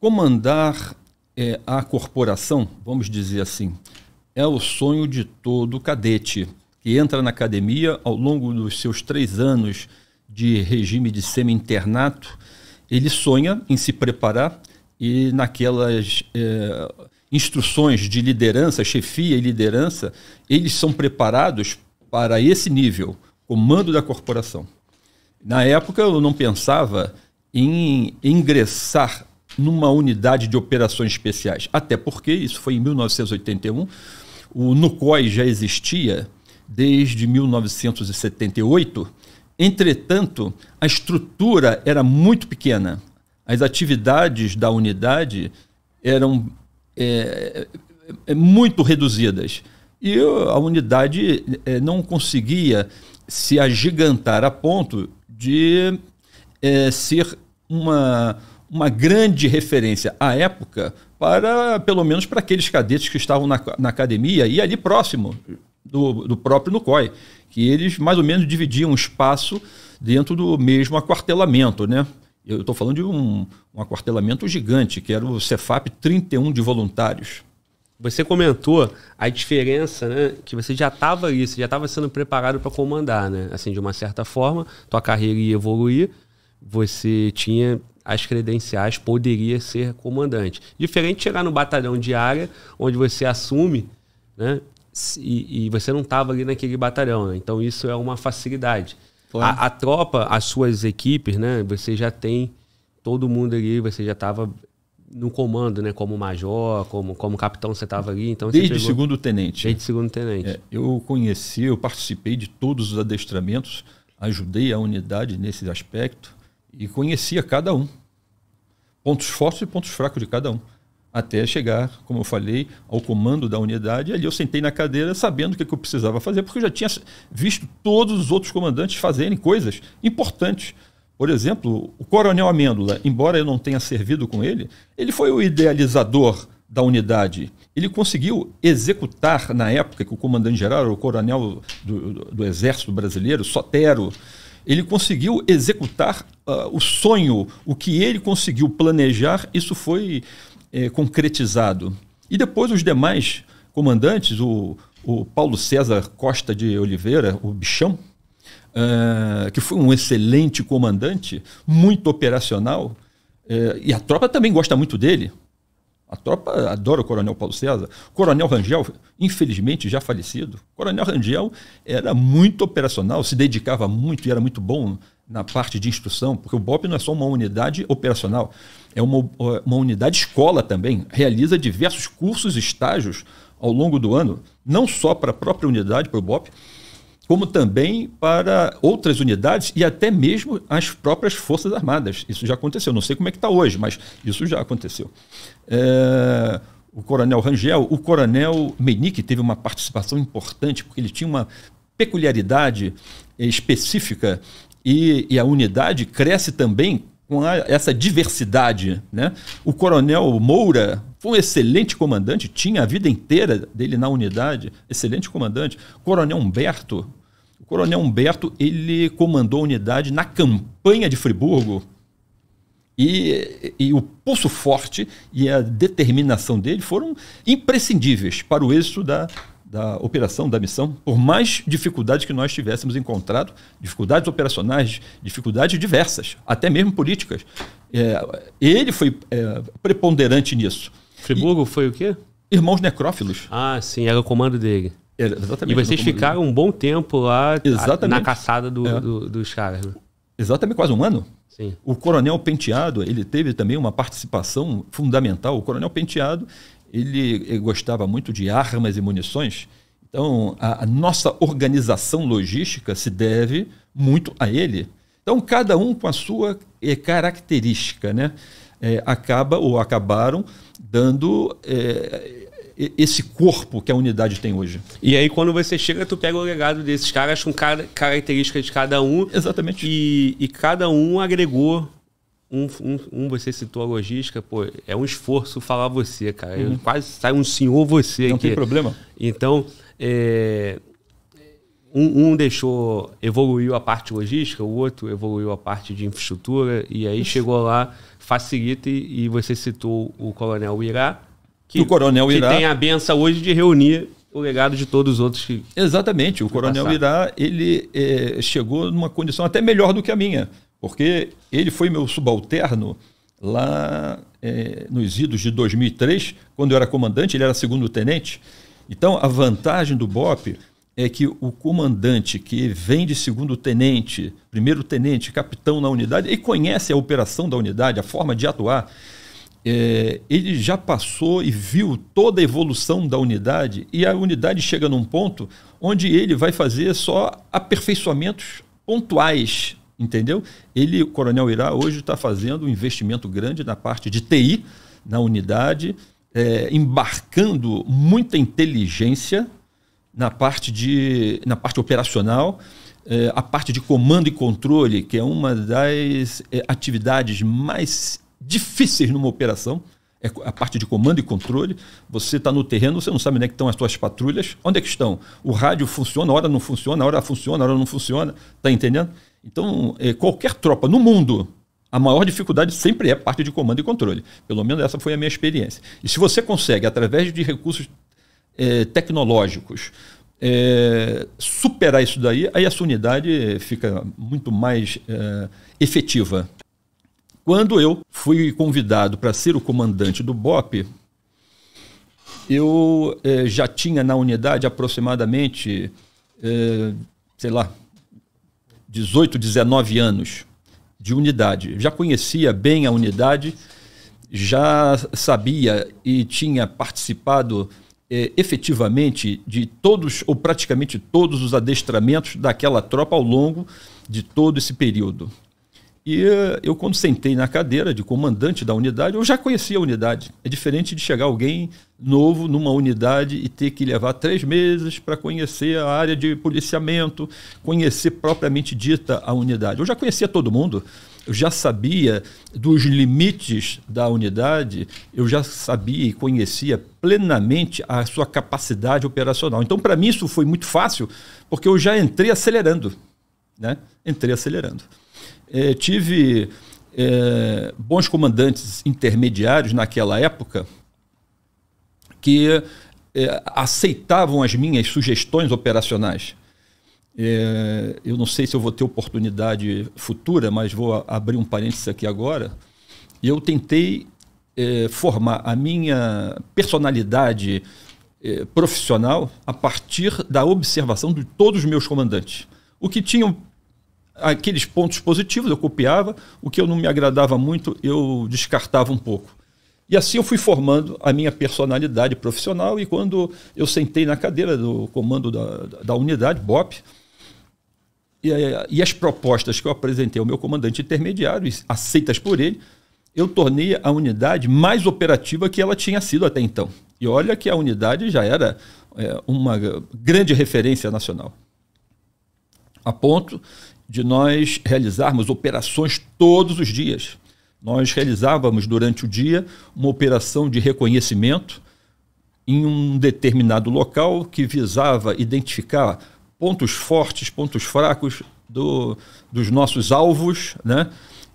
Comandar é, a corporação, vamos dizer assim, é o sonho de todo cadete que entra na academia ao longo dos seus três anos de regime de semi-internato. Ele sonha em se preparar e naquelas é, instruções de liderança, chefia e liderança, eles são preparados para esse nível, comando da corporação. Na época eu não pensava em ingressar numa unidade de operações especiais. Até porque, isso foi em 1981, o NUCOI já existia desde 1978. Entretanto, a estrutura era muito pequena. As atividades da unidade eram é, é, é muito reduzidas. E a unidade é, não conseguia se agigantar a ponto de é, ser uma, uma grande referência à época para, pelo menos, para aqueles cadetes que estavam na, na academia e ali próximo do, do próprio NUCOI, que eles mais ou menos dividiam espaço dentro do mesmo aquartelamento, né? Eu estou falando de um, um aquartelamento gigante, que era o Cefap 31 de voluntários. Você comentou a diferença, né? Que você já estava isso já estava sendo preparado para comandar, né? Assim, de uma certa forma, tua carreira ia evoluir, você tinha as credenciais, poderia ser comandante. Diferente de chegar no batalhão de área, onde você assume, né? E, e você não estava ali naquele batalhão. Né? Então isso é uma facilidade. A, a, tropa, as suas equipes, né? Você já tem todo mundo ali, você já estava no comando, né? Como major, como, como capitão você estava ali. Então desde pegou... segundo tenente. Desde segundo tenente. É, eu conheci, eu participei de todos os adestramentos, ajudei a unidade nesse aspecto e conhecia cada um, pontos fortes e pontos fracos de cada um, até chegar, como eu falei, ao comando da unidade. E ali eu sentei na cadeira sabendo o que, é que eu precisava fazer, porque eu já tinha visto todos os outros comandantes fazerem coisas importantes. Por exemplo, o Coronel Amêndola, embora eu não tenha servido com ele, ele foi o idealizador da unidade. Ele conseguiu executar, na época que o comandante-geral o coronel do, do, Exército Brasileiro, Sotero, ele conseguiu executar uh, o sonho, o que ele conseguiu planejar, isso foi eh, concretizado. E depois os demais comandantes, o, o Paulo César Costa de Oliveira, o Bichão, uh, que foi um excelente comandante, muito operacional, uh, e a tropa também gosta muito dele. A tropa adora o Coronel Paulo César. Coronel Rangel, infelizmente já falecido, Coronel Rangel era muito operacional, se dedicava muito e era muito bom na parte de instrução, porque o BOP não é só uma unidade operacional, é uma, uma unidade escola também, realiza diversos cursos e estágios ao longo do ano, não só para a própria unidade, para o BOP, como também para outras unidades e até mesmo as próprias Forças Armadas. Isso já aconteceu. Não sei como é que está hoje, mas isso já aconteceu. É, o coronel Rangel, o coronel Menique teve uma participação importante, porque ele tinha uma peculiaridade é, específica e, e a unidade cresce também com a, essa diversidade. Né? O coronel Moura foi um excelente comandante, tinha a vida inteira dele na unidade, excelente comandante. Coronel Humberto, coronel Humberto ele comandou a unidade na campanha de Friburgo e, e, o pulso forte e a determinação dele foram imprescindíveis para o êxito da, da operação, da missão, por mais dificuldades que nós tivéssemos encontrado, dificuldades operacionais, dificuldades diversas, até mesmo políticas. É, ele foi é, preponderante nisso. Friburgo e, foi o quê? Irmãos necrófilos. Ah, sim, era o comando dele. Exatamente. E vocês ficaram um bom tempo lá Exatamente. na caçada do, é. do, dos caras. Né? Exatamente, quase um ano. Sim. O Coronel Penteado, ele teve também uma participação fundamental. O Coronel Penteado, ele, ele gostava muito de armas e munições. Então, a, a, nossa organização logística se deve muito a ele. Então, cada um com a sua eh, característica, né? Eh, acaba ou acabaram dando eh, esse corpo que a unidade tem hoje. E aí, quando você chega, tu pega o legado desses caras com cada, características de cada um. Exatamente. E, e cada um agregou. Um, um, um, você citou a logística, pô, é um esforço falar você, cara. Uhum. Eu quase sai um senhor você Não aqui. tem problema. Então, é, um, um, deixou, evoluiu a parte logística, o outro evoluiu a parte de infraestrutura, e aí chegou lá, facilita, e, e você citou o coronel Irá, que, o Coronel Irá. Que tem a benção hoje de reunir o legado de todos os outros que. Exatamente. O Coronel passaram. Irá, ele é, chegou numa condição até melhor do que a minha, porque ele foi meu subalterno lá é, nos idos de 2003, quando eu era comandante, ele era segundo-tenente. Então, a vantagem do BOP é que o comandante que vem de segundo-tenente, primeiro-tenente, capitão na unidade, ele conhece a operação da unidade, a forma de atuar é, ele já passou e viu toda a evolução da unidade e a unidade chega num ponto onde ele vai fazer só aperfeiçoamentos pontuais, entendeu? Ele, o Coronel Irá, hoje está fazendo um investimento grande na parte de TI, na unidade, é, embarcando muita inteligência na parte, de, na parte operacional, é, a parte de comando e controle, que é uma das é, atividades mais difíceis numa operação. É a parte de comando e controle. Você está no terreno, você não sabe onde é que estão as suas patrulhas, onde é que estão. O rádio funciona, a hora não funciona, a hora funciona, a hora não funciona. Está entendendo? Então, é, qualquer tropa no mundo, a maior dificuldade sempre é a parte de comando e controle. Pelo menos essa foi a minha experiência. E se você consegue, através de recursos é, tecnológicos, é, superar isso daí, aí a sua unidade fica muito mais é, efetiva. Quando eu fui convidado para ser o comandante do BOP, eu eh, já tinha na unidade aproximadamente, eh, sei lá, 18, 19 anos de unidade. Já conhecia bem a unidade, já sabia e tinha participado eh, efetivamente de todos, ou praticamente todos, os adestramentos daquela tropa ao longo de todo esse período. E eh, eu, quando sentei na cadeira de comandante da unidade, eu já conhecia a unidade. É diferente de chegar alguém novo numa unidade e ter que levar três meses para conhecer a área de policiamento, conhecer propriamente dita a unidade. Eu já conhecia todo mundo, eu já sabia dos limites da unidade, eu já sabia e conhecia plenamente a sua capacidade operacional. Então, para mim, isso foi muito fácil, porque eu já entrei acelerando. Né? Entrei acelerando. É, tive é, bons comandantes intermediários naquela época que é, aceitavam as minhas sugestões operacionais. É, eu não sei se eu vou ter oportunidade futura, mas vou abrir um parênteses aqui agora. Eu tentei é, formar a minha personalidade é, profissional a partir da observação de todos os meus comandantes. O que tinham aqueles pontos positivos eu copiava, o que eu não me agradava muito eu descartava um pouco. E assim eu fui formando a minha personalidade profissional e quando eu sentei na cadeira do comando da, da unidade, BOP, e, e as propostas que eu apresentei ao meu comandante intermediário, aceitas por ele, eu tornei a unidade mais operativa que ela tinha sido até então. E olha que a unidade já era é, uma grande referência nacional a ponto de nós realizarmos operações todos os dias. Nós realizávamos durante o dia uma operação de reconhecimento em um determinado local que visava identificar pontos fortes, pontos fracos do, dos nossos alvos, né?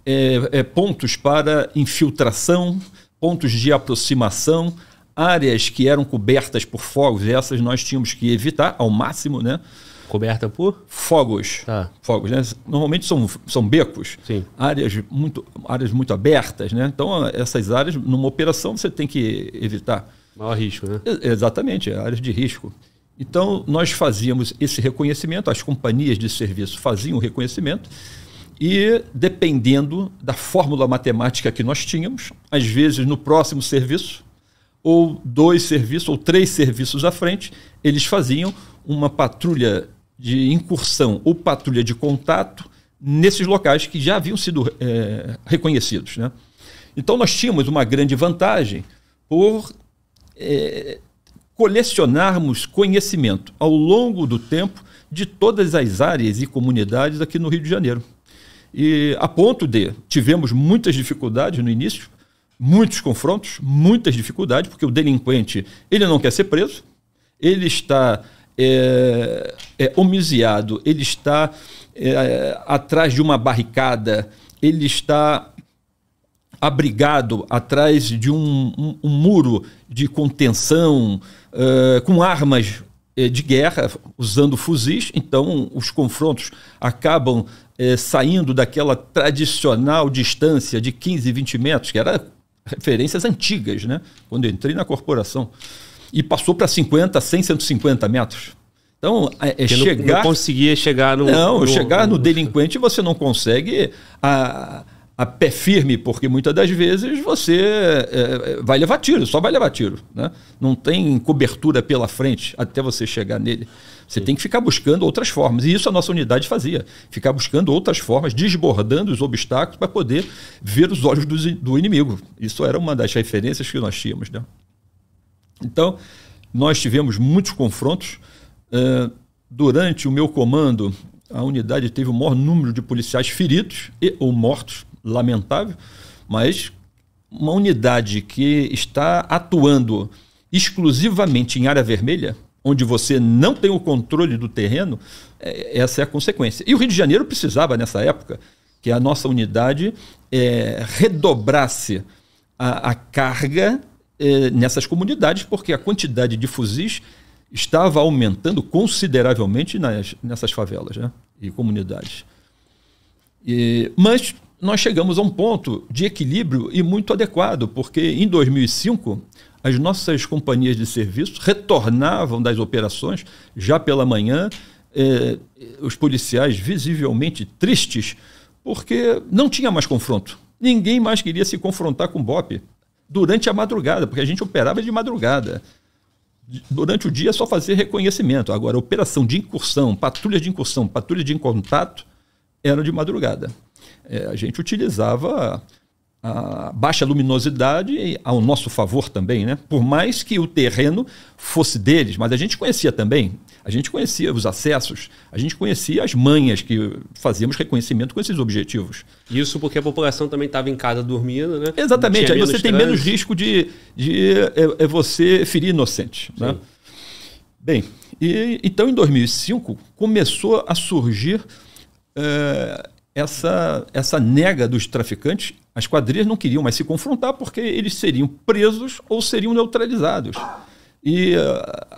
É, é, pontos para infiltração, pontos de aproximação, áreas que eram cobertas por fogos, essas nós tínhamos que evitar ao máximo, né? Coberta por? Fogos. Tá. Fogos, né? Normalmente são, são becos, Sim. áreas muito áreas muito abertas, né? Então essas áreas numa operação você tem que evitar. Maior risco, né? Exatamente, áreas de risco. Então nós fazíamos esse reconhecimento, as companhias de serviço faziam o reconhecimento e dependendo da fórmula matemática que nós tínhamos, às vezes no próximo serviço ou dois serviços ou três serviços à frente, eles faziam uma patrulha de incursão ou patrulha de contato nesses locais que já haviam sido é, reconhecidos. Né? Então nós tínhamos uma grande vantagem por é, colecionarmos conhecimento ao longo do tempo de todas as áreas e comunidades aqui no Rio de Janeiro. E a ponto de tivemos muitas dificuldades no início, muitos confrontos, muitas dificuldades, porque o delinquente ele não quer ser preso, ele está é, é homiziado, ele está é, atrás de uma barricada, ele está abrigado atrás de um, um, um muro de contenção, é, com armas é, de guerra, usando fuzis, então os confrontos acabam é, saindo daquela tradicional distância de 15, 20 metros, que era referências antigas, né? Quando eu entrei na corporação e passou para 50, 100, 150 metros. Então, é, é chegar. Não, conseguia chegar no. Não, no, chegar no, no delinquente você não consegue a, a pé firme, porque muitas das vezes você é, é, vai levar tiro, só vai levar tiro. Né? Não tem cobertura pela frente até você chegar nele. Você Sim. tem que ficar buscando outras formas. E isso a nossa unidade fazia. Ficar buscando outras formas, desbordando os obstáculos para poder ver os olhos do, do inimigo. Isso era uma das referências que nós tínhamos. Né? Então, nós tivemos muitos confrontos. Uh, durante o meu comando, a unidade teve o maior número de policiais feridos e, ou mortos, lamentável, mas uma unidade que está atuando exclusivamente em área vermelha, onde você não tem o controle do terreno, é, essa é a consequência. E o Rio de Janeiro precisava, nessa época, que a nossa unidade é, redobrasse a, a carga eh, nessas comunidades, porque a quantidade de fuzis estava aumentando consideravelmente nas, nessas favelas né? e comunidades. E, mas nós chegamos a um ponto de equilíbrio e muito adequado, porque em 2005 as nossas companhias de serviço retornavam das operações já pela manhã, eh, os policiais visivelmente tristes, porque não tinha mais confronto. Ninguém mais queria se confrontar com o durante a madrugada, porque a gente operava de madrugada. Durante o dia só fazia reconhecimento. Agora, operação de incursão, patrulha de incursão, patrulha de contato, era de madrugada. É, a gente utilizava a baixa luminosidade ao nosso favor também, né? Por mais que o terreno fosse deles, mas a gente conhecia também a gente conhecia os acessos, a gente conhecia as manhas que fazíamos reconhecimento com esses objetivos. Isso porque a população também estava em casa dormindo, né? Exatamente. Aí você tem menos risco de, de é, é você ferir inocente. Né? Bem, e, então em 2005 começou a surgir é, essa, essa nega dos traficantes. As quadrilhas não queriam mais se confrontar porque eles seriam presos ou seriam neutralizados. E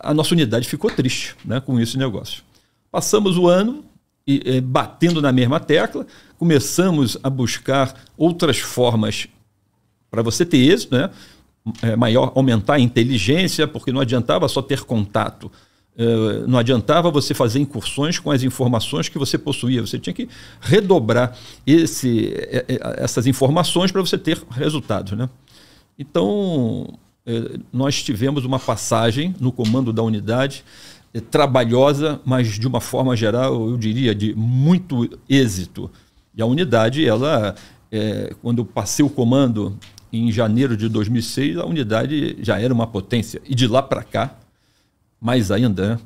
a, nossa unidade ficou triste né, com esse negócio. Passamos o ano e, eh, batendo na mesma tecla, começamos a buscar outras formas para você ter êxito, né? É, maior, aumentar a inteligência, porque não adiantava só ter contato. É, não adiantava você fazer incursões com as informações que você possuía, você tinha que redobrar esse, eh, essas informações para você ter resultados. Né? Então, eh, nós tivemos uma passagem no comando da unidade eh, trabalhosa, mas de uma forma geral, eu diria, de muito êxito. E a unidade, ela, é, quando eu passei o comando em janeiro de 2006, a unidade já era uma potência. E de lá para cá, mais ainda, né?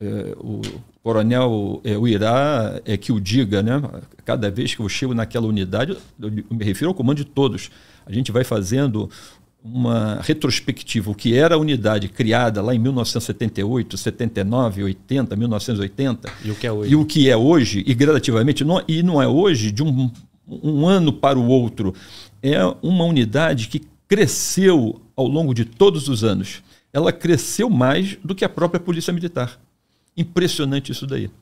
é, o coronel é, o Irá é que o diga, né? Cada vez que eu chego naquela unidade, eu me refiro ao comando de todos. A gente vai fazendo uma retrospectiva, o que era a unidade criada lá em 1978, 79, 80, 1980. E o que é hoje. E o que é hoje, e gradativamente, não, e não é hoje de um, um ano para o outro. É uma unidade que cresceu ao longo de todos os anos. Ela cresceu mais do que a própria Polícia Militar. Impressionante isso daí.